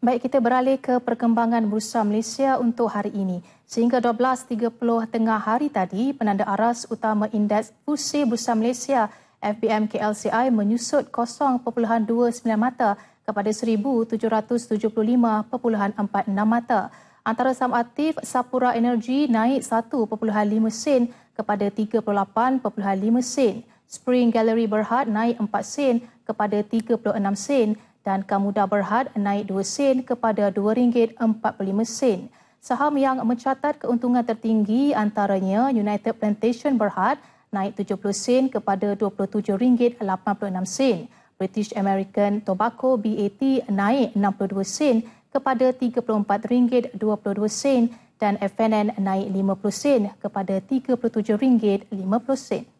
Baik, kita beralih ke perkembangan Bursa Malaysia untuk hari ini. Sehingga 12.30 tengah hari tadi, penanda aras utama indeks FUSI Bursa Malaysia FBM KLCI menyusut 0.29 mata kepada 1,775.46 mata. Antara saham aktif, Sapura Energy naik 1.5 sen kepada 38.5 sen. Spring Gallery Berhad naik 4 sen kepada 36 sen dan Kamuda Berhad naik 2 sen kepada RM2.45 sen. Saham yang mencatat keuntungan tertinggi antaranya United Plantation Berhad naik 70 sen kepada RM27.86 sen. British American Tobacco BAT naik 62 sen kepada RM34.22 sen dan FNN naik 50 sen kepada RM37.50 sen.